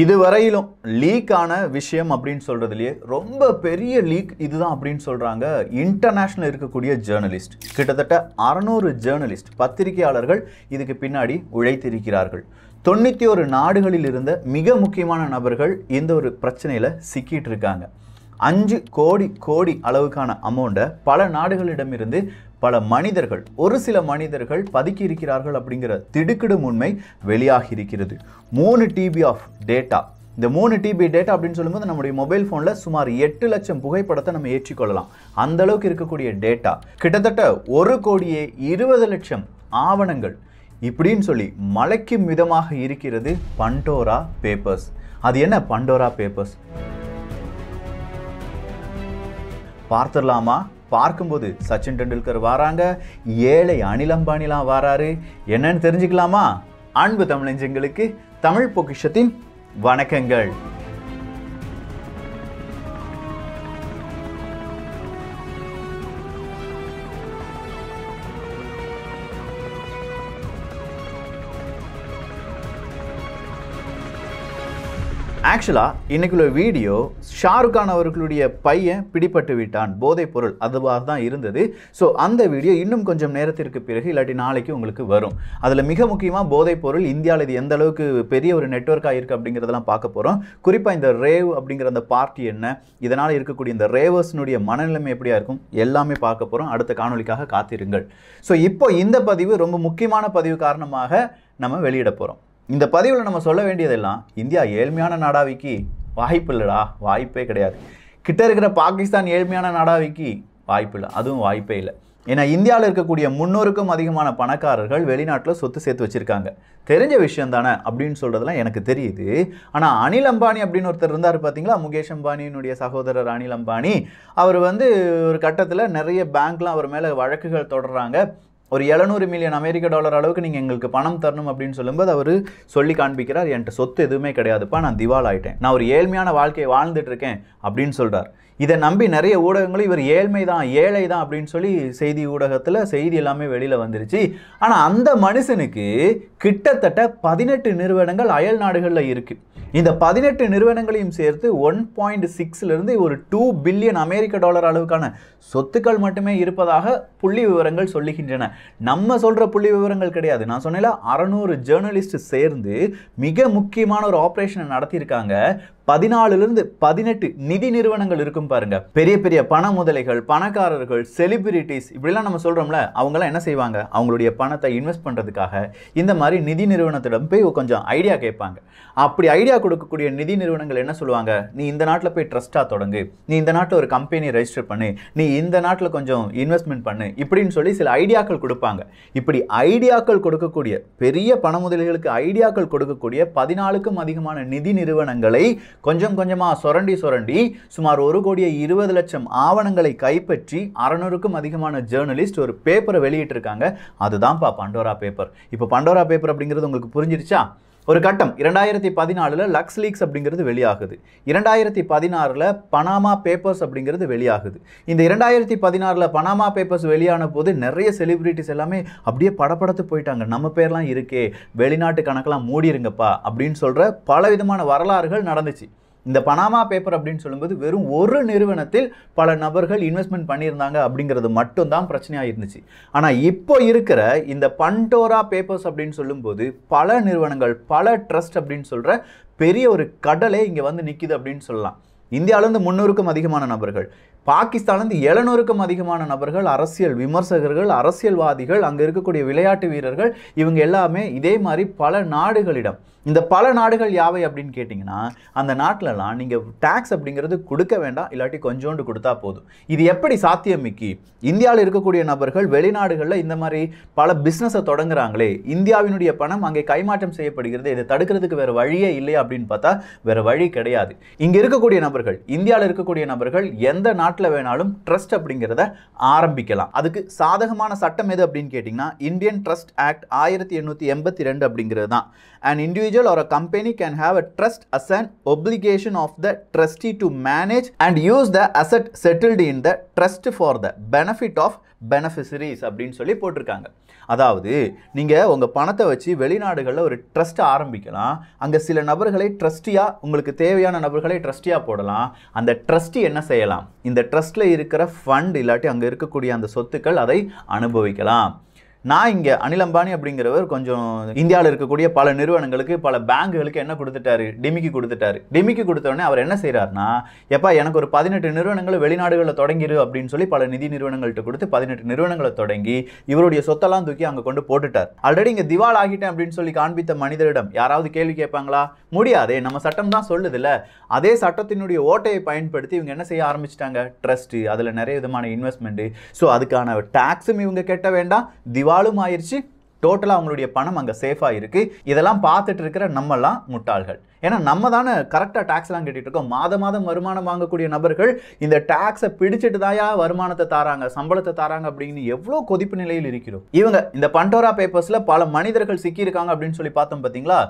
இதுவரையிலும் லீக் ஆன விஷயம் அப்படின்னு சொல்கிறதுலையே ரொம்ப பெரிய லீக் இதுதான் அப்படின்னு சொல்கிறாங்க இன்டர்நேஷ்னல் இருக்கக்கூடிய ஜேர்னலிஸ்ட் கிட்டத்தட்ட அறநூறு ஜேர்னலிஸ்ட் பத்திரிகையாளர்கள் இதுக்கு பின்னாடி உழைத்திருக்கிறார்கள் தொண்ணூற்றி ஒரு நாடுகளில் இருந்த மிக முக்கியமான நபர்கள் இந்த ஒரு பிரச்சனையில் சிக்கிட்டு இருக்காங்க அஞ்சு கோடி கோடி அளவுக்கான அமௌண்ட்டை பல நாடுகளிடமிருந்து பல மனிதர்கள் ஒரு சில மனிதர்கள் பதுக்கி இருக்கிறார்கள் அப்படிங்கிற திடுக்கிடும் உண்மை வெளியாகி இருக்கிறது மூணு டிபி ஆஃப் டேட்டா இந்த மூணு டிபி டேட்டா அப்படின்னு சொல்லும்போது நம்முடைய மொபைல் ஃபோனில் சுமார் எட்டு லட்சம் புகைப்படத்தை நம்ம ஏற்றிக்கொள்ளலாம் அந்த அளவுக்கு இருக்கக்கூடிய டேட்டா கிட்டத்தட்ட ஒரு கோடியே இருபது லட்சம் ஆவணங்கள் இப்படின்னு சொல்லி மலைக்கும் விதமாக இருக்கிறது பண்டோரா பேப்பர்ஸ் அது என்ன பண்டோரா பேப்பர்ஸ் பார்த்துடலாமா பார்க்கும்போது சச்சின் டெண்டுல்கர் வராங்க ஏழை அனில் அம்பானிலாம் வராரு என்னன்னு தெரிஞ்சுக்கலாமா அன்பு தமிழஞ்சங்களுக்கு தமிழ் பொக்கிஷத்தின் வணக்கங்கள் ஆக்சுவலாக இன்றைக்குள்ள வீடியோ ஷாருக்கான் அவர்களுடைய பையன் பிடிப்பட்டு விட்டான் போதைப் பொருள் அதுவாக தான் இருந்தது ஸோ அந்த வீடியோ இன்னும் கொஞ்சம் நேரத்திற்கு பிறகு இல்லாட்டி நாளைக்கு உங்களுக்கு வரும் அதில் மிக முக்கியமாக போதைப் பொருள் இந்தியாவில் இது எந்த அளவுக்கு பெரிய ஒரு நெட்ஒர்க் ஆகிருக்கு அப்படிங்கிறதெல்லாம் பார்க்க போகிறோம் குறிப்பாக இந்த ரேவ் அப்படிங்கிற அந்த பார்ட்டி என்ன இதனால் இருக்கக்கூடிய இந்த ரேவர்ஸினுடைய மனநிலைமை எப்படியா இருக்கும் எல்லாமே பார்க்க போகிறோம் அடுத்த காணொலிக்காக காத்திருங்கள் ஸோ இப்போ இந்த பதிவு ரொம்ப முக்கியமான பதிவு காரணமாக நம்ம வெளியிட போகிறோம் இந்த பதிவில் நம்ம சொல்ல வேண்டியதெல்லாம் இந்தியா ஏழ்மையான நாடாவிக்கு வாய்ப்பு இல்லைடா வாய்ப்பே கிடையாது கிட்ட இருக்கிற பாகிஸ்தான் ஏழ்மையான நாடாவிக்கு வாய்ப்பு இல்லை அதுவும் வாய்ப்பே இல்லை ஏன்னா இந்தியாவில் இருக்கக்கூடிய முன்னோருக்கும் அதிகமான பணக்காரர்கள் வெளிநாட்டில் சொத்து சேர்த்து வச்சுருக்காங்க தெரிஞ்ச விஷயம் தானே அப்படின்னு சொல்கிறதுலாம் எனக்கு தெரியுது ஆனால் அனில் அம்பானி அப்படின்னு ஒருத்தர் இருந்தார் பார்த்தீங்களா முகேஷ் அம்பானியினுடைய சகோதரர் அனில் அம்பானி அவர் வந்து ஒரு கட்டத்தில் நிறைய பேங்க்லாம் அவர் மேலே வழக்குகள் தொடர்றாங்க ஒரு எழுநூறு மில்லியன் அமெரிக்க டாலர் அளவுக்கு நீங்கள் எங்களுக்கு பணம் தரணும் அப்படின்னு சொல்லும்போது அவர் சொல்லி காண்பிக்கிறார் என்கிட்ட சொத்து எதுவுமே கிடையாதுப்பா நான் திவால் ஆகிட்டேன் நான் ஒரு ஏழ்மையான வாழ்க்கையை வாழ்ந்துட்டு இருக்கேன் அப்படின்னு சொல்கிறார் இதை நம்பி நிறைய ஊடகங்களும் இவர் ஏழ்மை தான் ஏழை தான் அப்படின்னு சொல்லி செய்தி ஊடகத்தில் செய்தி எல்லாமே வெளியில் வந்துருச்சு ஆனால் அந்த மனுஷனுக்கு கிட்டத்தட்ட பதினெட்டு நிறுவனங்கள் அயல் நாடுகளில் இருக்குது இந்த பதினெட்டு நிறுவனங்களையும் சேர்த்து ஒன் பாயிண்ட் சிக்ஸ்லேருந்து ஒரு டூ பில்லியன் அமெரிக்க டாலர் அளவுக்கான சொத்துக்கள் மட்டுமே இருப்பதாக புள்ளி விவரங்கள் சொல்லுகின்றன நம்ம சொல்கிற புள்ளி விவரங்கள் கிடையாது நான் சொன்னேன் அறநூறு ஜேர்னலிஸ்ட் சேர்ந்து மிக முக்கியமான ஒரு ஆப்ரேஷனை நடத்தியிருக்காங்க பதினாலுலேருந்து பதினெட்டு நிதி நிறுவனங்கள் இருக்கும் பாருங்க பெரிய பெரிய பண முதலைகள் பணக்காரர்கள் செலிபிரிட்டிஸ் இப்படிலாம் நம்ம சொல்கிறோம்ல அவங்களாம் என்ன செய்வாங்க அவங்களுடைய பணத்தை இன்வெஸ்ட் பண்ணுறதுக்காக இந்த மாதிரி நிதி நிறுவனத்திடம் போய் கொஞ்சம் ஐடியா கேட்பாங்க அப்படி ஐடியா கொடுக்கக்கூடிய நிதி நிறுவனங்கள் என்ன சொல்லுவாங்க நீ இந்த நாட்டில் போய் ட்ரஸ்ட்டாக தொடங்கு நீ இந்த நாட்டில் ஒரு கம்பெனி ரெஜிஸ்டர் பண்ணு நீ இந்த நாட்டில் கொஞ்சம் இன்வெஸ்ட்மெண்ட் பண்ணு இப்படின்னு சொல்லி சில ஐடியாக்கள் கொடுப்பாங்க இப்படி ஐடியாக்கள் கொடுக்கக்கூடிய பெரிய பண முதலிகளுக்கு ஐடியாக்கள் கொடுக்கக்கூடிய பதினாலுக்கும் அதிகமான நிதி நிறுவனங்களை கொஞ்சம் கொஞ்சமாக சுரண்டி சுரண்டி சுமார் ஒரு கோடியே இருபது லட்சம் ஆவணங்களை கைப்பற்றி அறநூறுக்கும் அதிகமான ஜேர்னலிஸ்ட் ஒரு பேப்பரை வெளியிட்டிருக்காங்க அதுதான்ப்பா பண்டோரா பேப்பர் இப்போ பண்டோரா பேப்பர் அப்படிங்கிறது உங்களுக்கு புரிஞ்சிருச்சா ஒரு கட்டம் இரண்டாயிரத்தி பதினாலில் லக்ஸ் லீக்ஸ் அப்படிங்கிறது வெளியாகுது இரண்டாயிரத்தி பதினாறில் பனாமா பேப்பர்ஸ் அப்படிங்கிறது வெளியாகுது இந்த இரண்டாயிரத்தி பதினாறில் பனாமா பேப்பர்ஸ் வெளியான போது நிறைய செலிப்ரிட்டிஸ் எல்லாமே அப்படியே படப்படத்து போயிட்டாங்க நம்ம பேர்லாம் இருக்கே வெளிநாட்டு கணக்கெல்லாம் மூடிருங்கப்பா அப்படின்னு சொல்கிற பல விதமான வரலாறுகள் நடந்துச்சு இந்த பனாமா பேப்பர் அப்படின்னு சொல்லும்போது வெறும் ஒரு நிறுவனத்தில் பல நபர்கள் இன்வெஸ்ட்மெண்ட் பண்ணியிருந்தாங்க அப்படிங்கிறது மட்டும்தான் பிரச்சனையாக இருந்துச்சு ஆனால் இப்போ இருக்கிற இந்த பண்டோரா பேப்பர்ஸ் அப்படின்னு சொல்லும்போது பல நிறுவனங்கள் பல ட்ரஸ்ட் அப்படின்னு சொல்கிற பெரிய ஒரு கடலே இங்கே வந்து நிற்கிது அப்படின்னு சொல்லலாம் இந்தியாவிலேருந்து முந்நூறுக்கும் அதிகமான நபர்கள் பாகிஸ்தான்லேருந்து எழுநூறுக்கும் அதிகமான நபர்கள் அரசியல் விமர்சகர்கள் அரசியல்வாதிகள் அங்கே இருக்கக்கூடிய விளையாட்டு வீரர்கள் இவங்க எல்லாமே இதே மாதிரி பல நாடுகளிடம் இந்த பல நாடுகள் யாவை அப்படின்னு கேட்டிங்கன்னா அந்த நாட்டிலலாம் நீங்கள் டேக்ஸ் அப்படிங்கிறது கொடுக்க வேண்டாம் இல்லாட்டி கொஞ்சோண்டு கொடுத்தா போதும் இது எப்படி சாத்தியம் மிக்கி இந்தியாவில் இருக்கக்கூடிய நபர்கள் வெளிநாடுகளில் இந்த மாதிரி பல பிஸ்னஸை தொடங்குறாங்களே இந்தியாவினுடைய பணம் அங்கே கைமாற்றம் செய்யப்படுகிறது இதை தடுக்கிறதுக்கு வேறு வழியே இல்லை அப்படின்னு பார்த்தா வேறு வழி கிடையாது இங்கே இருக்கக்கூடிய நபர்கள் இந்தியாவில் இருக்கக்கூடிய நபர்கள் எந்த நாட்டில் வேணாலும் ட்ரஸ்ட் அப்படிங்கிறத ஆரம்பிக்கலாம் அதுக்கு சாதகமான சட்டம் எது அப்படின்னு கேட்டிங்கன்னா இந்தியன் ட்ரஸ்ட் ஆக்ட் ஆயிரத்தி எண்ணூற்றி எண்பத்தி ரெண்டு அப்படிங்கிறது தான் and individual individual or a company can have a trust as an obligation of the trustee to manage and use the asset settled in the trust for the benefit of beneficiaries அப்படின்னு சொல்லி போட்டிருக்காங்க அதாவது நீங்கள் உங்கள் பணத்தை வச்சு வெளிநாடுகளில் ஒரு ட்ரஸ்ட்டை ஆரம்பிக்கலாம் அங்கே சில நபர்களை ட்ரஸ்டியாக உங்களுக்கு தேவையான நபர்களை ட்ரஸ்டியாக போடலாம் அந்த ட்ரஸ்டி என்ன செய்யலாம் இந்த ட்ரஸ்ட்டில் இருக்கிற ஃபண்ட் இல்லாட்டி அங்கே இருக்கக்கூடிய அந்த சொத்துக்கள் அதை அனுபவிக்கலாம் நான் இங்கே அனில் அம்பானி அப்படிங்கிறவர் கொஞ்சம் இந்தியாவில் இருக்கக்கூடிய பல நிறுவனங்களுக்கு பல பேங்குகளுக்கு என்ன கொடுத்துட்டாரு டிமிக்கி கொடுத்துட்டாரு டிமிக்கு கொடுத்தோடனே அவர் என்ன செய்கிறார்னா எப்பா எனக்கு ஒரு பதினெட்டு நிறுவனங்கள் வெளிநாடுகளில் தொடங்கிரு அப்படின்னு சொல்லி பல நிதி நிறுவனங்கள்ட்ட கொடுத்து பதினெட்டு நிறுவனங்களை தொடங்கி இவருடைய சொத்தெல்லாம் தூக்கி அங்கே கொண்டு போட்டுட்டார் ஆல்ரெடி இங்கே திவால் ஆகிட்டேன் அப்படின்னு சொல்லி காண்பித்த மனிதரிடம் யாராவது கேள்வி கேட்பாங்களா முடியாதே நம்ம சட்டம் தான் சொல்லுதில்ல அதே சட்டத்தினுடைய ஓட்டையை பயன்படுத்தி இவங்க என்ன செய்ய ஆரம்பிச்சிட்டாங்க ட்ரஸ்ட்டு அதில் நிறைய விதமான இன்வெஸ்ட்மெண்ட்டு ஸோ அதுக்கான டேக்ஸும் இவங்க கெட்ட வேண்டாம் திவா சவாலும் ஆயிடுச்சு டோட்டலாக அவங்களுடைய பணம் அங்கே சேஃபாக இருக்குது இதெல்லாம் பார்த்துட்டு இருக்கிற நம்மெல்லாம் முட்டாள்கள் ஏன்னா நம்ம தானே கரெக்டாக டேக்ஸ்லாம் கேட்டுட்டு இருக்கோம் மாதம் மாதம் வருமானம் வாங்கக்கூடிய நபர்கள் இந்த டேக்ஸை பிடிச்சிட்டு தாயா வருமானத்தை தாராங்க சம்பளத்தை தாராங்க அப்படின்னு எவ்வளோ கொதிப்பு நிலையில் இருக்கிறோம் இவங்க இந்த பண்டோரா பேப்பர்ஸில் பல மனிதர்கள் சிக்கியிருக்காங்க அப்படின்னு சொல்லி பார்த்தோம் பார்த்தீங்களா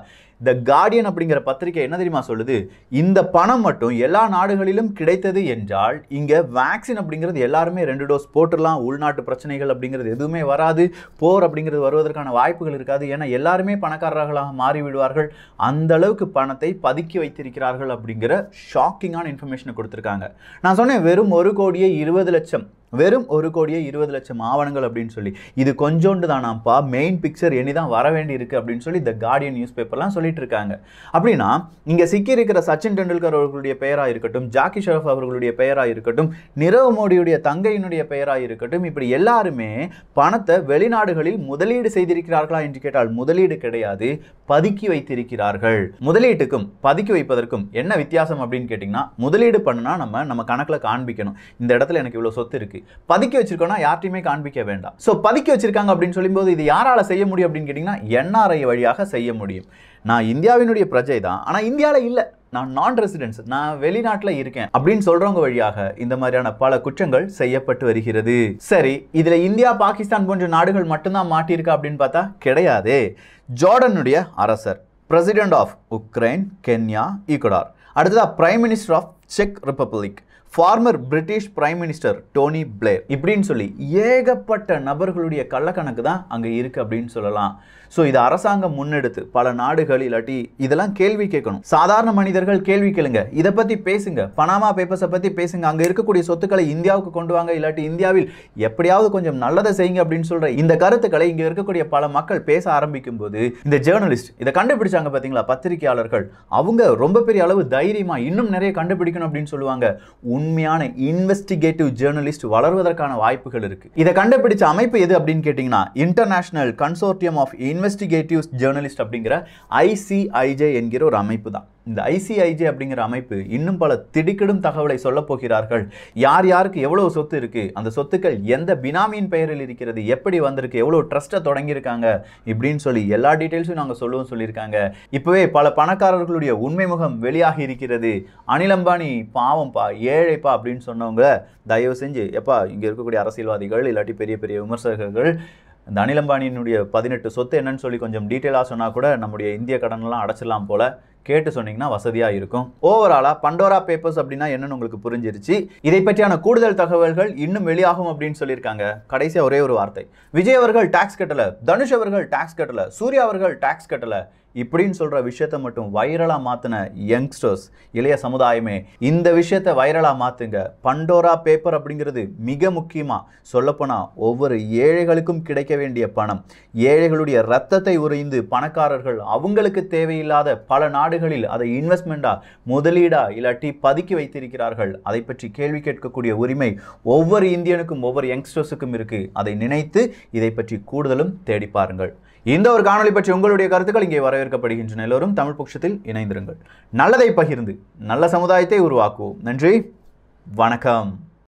த கார்டியன் அப்படிங்கிற பத்திரிகை என்ன தெரியுமா சொல்லுது இந்த பணம் மட்டும் எல்லா நாடுகளிலும் கிடைத்தது என்றால் இங்கே வேக்சின் அப்படிங்கிறது எல்லாருமே ரெண்டு டோஸ் போட்டுடலாம் உள்நாட்டு பிரச்சனைகள் அப்படிங்கிறது எதுவுமே வராது போர் அப்படிங்கிறது வருவதற்கான வாய்ப்புகள் இருக்காது ஏன்னா எல்லாருமே பணக்காரர்களாக மாறிவிடுவார்கள் அந்த அளவுக்கு பணத்தை பணத்தை பதுக்கி வைத்திருக்கிறார்கள் அப்படிங்கிற ஷாக்கிங்கான இன்ஃபர்மேஷனை கொடுத்துருக்காங்க நான் சொன்னேன் வெறும் ஒரு கோடியே இருபது லட்சம் வெறும் ஒரு கோடியே இருபது லட்சம் ஆவணங்கள் அப்படின்னு சொல்லி இது கொஞ்சோண்டு தானாப்பா மெயின் பிக்சர் இனி தான் வர வேண்டி இருக்குது அப்படின்னு சொல்லி இந்த கார்டியன் நியூஸ் பேப்பர்லாம் சொல்லிட்டு இருக்காங்க அப்படின்னா இங்கே சிக்கியிருக்கிற சச்சின் டெண்டுல்கர் அவர்களுடைய பெயராக இருக்கட்டும் ஜாக்கி ஷெரஃப் அவர்களுடைய பெயராக இருக்கட்டும் நிரவ் மோடியுடைய தங்கையினுடைய பெயராக இருக்கட்டும் இப்படி எல்லாருமே பணத்தை வெளிநாடுகளில் முதலீடு செய்திருக்கிறார்களா என்று கேட்டால் முதலீடு கிடையாது பதுக்கி வைத்திருக்கிறார்கள் முதலீட்டுக்கும் பதுக்கி வைப்பதற்கும் என்ன வித்தியாசம் அப்படின்னு கேட்டிங்கன்னா முதலீடு பண்ணுனா நம்ம நம்ம கணக்கில் காண்பிக்கணும் இந்த இடத்துல எனக்கு இவ்வளோ சொத்து இருக்குது பதுக்கி வச்சிருக்கோன்னா யார்ட்டையுமே காண்பிக்க வேண்டாம் ஸோ பதுக்கி வச்சிருக்காங்க அப்படின்னு சொல்லும்போது இது யாரால் செய்ய முடியும் அப்படின்னு கேட்டிங்கன்னா என்ஆர்ஐ வழியாக செய்ய முடியும் நான் இந்தியாவினுடைய பிரஜை தான் ஆனால் இந்தியாவில் இல்லை நான் நான் ரெசிடென்ஸ் நான் வெளிநாட்டில் இருக்கேன் அப்படின்னு சொல்றவங்க வழியாக இந்த மாதிரியான பல குற்றங்கள் செய்யப்பட்டு வருகிறது சரி இதுல இந்தியா பாகிஸ்தான் போன்ற நாடுகள் மட்டும்தான் மாட்டியிருக்கா அப்படின்னு பார்த்தா கிடையாது ஜோர்டனுடைய அரசர் president of Ukraine Kenya Ecuador அடுத்ததாக பிரைம் மினிஸ்டர் ஆஃப் செக் Republic former British prime minister Tony Blair இப்படின்னு சொல்லி ஏகப்பட்ட நபர்களுடைய கள்ளக்கணக்கு தான் அங்கே இருக்குது அப்படின்னு சொல்லலாம் ஸோ இது அரசாங்கம் முன்னெடுத்து பல நாடுகள் இல்லாட்டி இதெல்லாம் கேள்வி கேட்கணும் சாதாரண மனிதர்கள் கேள்வி கேளுங்க இதை பற்றி பேசுங்க பனாமா பேப்பர்ஸை பற்றி பேசுங்க அங்கே இருக்கக்கூடிய சொத்துக்களை இந்தியாவுக்கு கொண்டு வாங்க இல்லாட்டி இந்தியாவில் எப்படியாவது கொஞ்சம் நல்லதை செய்யுங்க அப்படின்னு சொல்கிற இந்த கருத்துக்களை இங்கே இருக்கக்கூடிய பல மக்கள் பேச ஆரம்பிக்கும் போது இந்த ஜேர்னலிஸ்ட் இதை கண்டுபிடிச்சாங்க பார்த்தீங்களா பத்திரிகையாளர்கள் அவங்க ரொம்ப பெரிய அளவு தைரியமாக இன்னும் நிறைய கண்டுபிடிக்கணும் அப்படின்னு சொல்லுவாங்க உண்மையான இன்வெஸ்டிகேட்டிவ் ஜேர்னலிஸ்ட் வளர்வதற்கான வாய்ப்புகள் இருக்கு இதை கண்டுபிடிச்ச அமைப்பு எது அப்படின்னு கேட்டிங்கன்னா international consortium of investigative journalist அப்படிங்கிற ஐசிஐஜே என்கிற ஒரு அமைப்பு தான் இந்த ஐசிஐஜே அப்படிங்கிற அமைப்பு இன்னும் பல திடுக்கிடும் தகவலை சொல்லப் போகிறார்கள் யார் யாருக்கு எவ்வளோ சொத்து இருக்குது அந்த சொத்துக்கள் எந்த பினாமியின் பெயரில் இருக்கிறது எப்படி வந்திருக்கு எவ்வளோ ட்ரஸ்ட்டை தொடங்கியிருக்காங்க இப்படின்னு சொல்லி எல்லா டீட்டெயில்ஸும் நாங்கள் சொல்லுவோம் சொல்லியிருக்காங்க இப்போவே பல பணக்காரர்களுடைய உண்மை முகம் வெளியாகி இருக்கிறது அனில் அம்பானி பாவம்ப்பா ஏழைப்பா அப்படின்னு சொன்னவங்க தயவு செஞ்சு எப்பா இங்கே இருக்கக்கூடிய அரசியல்வாதிகள் இல்லாட்டி பெரிய பெரிய விமர்சகர்கள் இந்த அனில் அம்பானியினுடைய பதினெட்டு சொத்து என்னன்னு சொல்லி கொஞ்சம் டீட்டெயிலாக சொன்னால் கூட நம்முடைய இந்திய கடன்லாம் அடைச்சிடலாம் போல் கேட்டு சொன்னீங்கன்னா வசதியாக இருக்கும் ஓவராலாக பண்டோரா பேப்பர்ஸ் அப்படின்னா என்னன்னு உங்களுக்கு புரிஞ்சிருச்சு இதை பற்றியான கூடுதல் தகவல்கள் இன்னும் வெளியாகும் அப்படின்னு சொல்லியிருக்காங்க கடைசியாக ஒரே ஒரு வார்த்தை விஜய் அவர்கள் டேக்ஸ் கட்டலை தனுஷ் அவர்கள் டேக்ஸ் கட்டலை சூர்யா அவர்கள் டேக்ஸ் கட்டலை இப்படின்னு சொல்கிற விஷயத்த மட்டும் வைரலாக மாற்றின யங்ஸ்டர்ஸ் இளைய சமுதாயமே இந்த விஷயத்த வைரலாக மாற்றுங்க பண்டோரா பேப்பர் அப்படிங்கிறது மிக முக்கியமாக சொல்லப்போனால் ஒவ்வொரு ஏழைகளுக்கும் கிடைக்க வேண்டிய பணம் ஏழைகளுடைய ரத்தத்தை உறைந்து பணக்காரர்கள் அவங்களுக்கு தேவையில்லாத பல நாடுகளில் அதை இன்வெஸ்ட்மெண்ட்டாக முதலீடாக இல்லாட்டி பதுக்கி வைத்திருக்கிறார்கள் அதை பற்றி கேள்வி கேட்கக்கூடிய உரிமை ஒவ்வொரு இந்தியனுக்கும் ஒவ்வொரு யங்ஸ்டர்ஸுக்கும் இருக்குது அதை நினைத்து இதை பற்றி கூடுதலும் தேடி பாருங்கள் இந்த ஒரு காணொலி பற்றி உங்களுடைய கருத்துக்கள் இங்கே வரவேற்கப்படுகின்றன எல்லோரும் தமிழ் பட்சத்தில் இணைந்திருங்கள் நல்லதை பகிர்ந்து நல்ல சமுதாயத்தை உருவாக்குவோம் நன்றி வணக்கம்